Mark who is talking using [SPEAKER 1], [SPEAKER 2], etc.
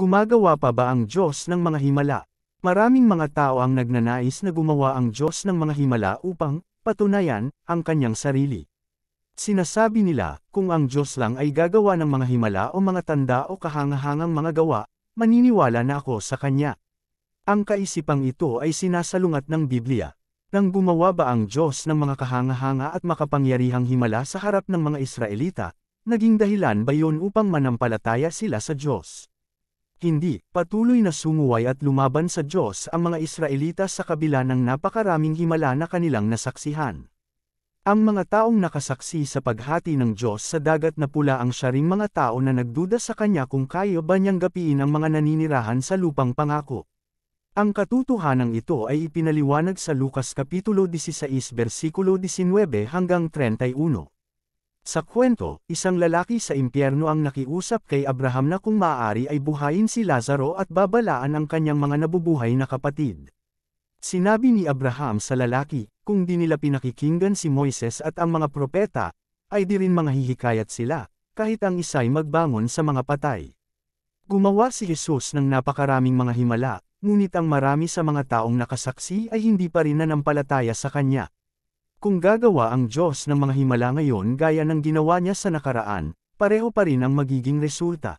[SPEAKER 1] Gumagawa pa ba ang Diyos ng mga himala? Maraming mga tao ang nagnanais na gumawa ang Diyos ng mga himala upang patunayan ang kanyang sarili. Sinasabi nila, kung ang Diyos lang ay gagawa ng mga himala o mga tanda o kahangahangang mga gawa, maniniwala na ako sa Kanya. Ang kaisipang ito ay sinasalungat ng Biblia. Nang gumawa ba ang Diyos ng mga kahangahanga at makapangyarihang himala sa harap ng mga Israelita, naging dahilan ba yun upang manampalataya sila sa Diyos? Hindi, patuloy na sumuway at lumaban sa Diyos ang mga Israelita sa kabila ng napakaraming himala na kanilang nasaksihan. Ang mga taong nakasaksi sa paghati ng Diyos sa dagat na pula ang siya ring mga tao na nagduda sa kanya kung kayo ba niyang gapiin ang mga naninirahan sa lupang pangako. Ang ng ito ay ipinaliwanag sa Lukas Kapitulo 16 versikulo 19 hanggang 31. Sa kwento, isang lalaki sa impyerno ang nakiusap kay Abraham na kung maaari ay buhayin si Lazaro at babalaan ang kanyang mga nabubuhay na kapatid. Sinabi ni Abraham sa lalaki, kung di nila pinakikinggan si Moises at ang mga propeta, ay di rin mga hihikayat sila, kahit ang isa'y magbangon sa mga patay. Gumawa si Jesus ng napakaraming mga himala, ngunit ang marami sa mga taong nakasaksi ay hindi pa rin nanampalataya sa kanya. Kung gagawa ang Diyos ng mga himala ngayon gaya ng ginawa niya sa nakaraan, pareho pa rin ang magiging resulta.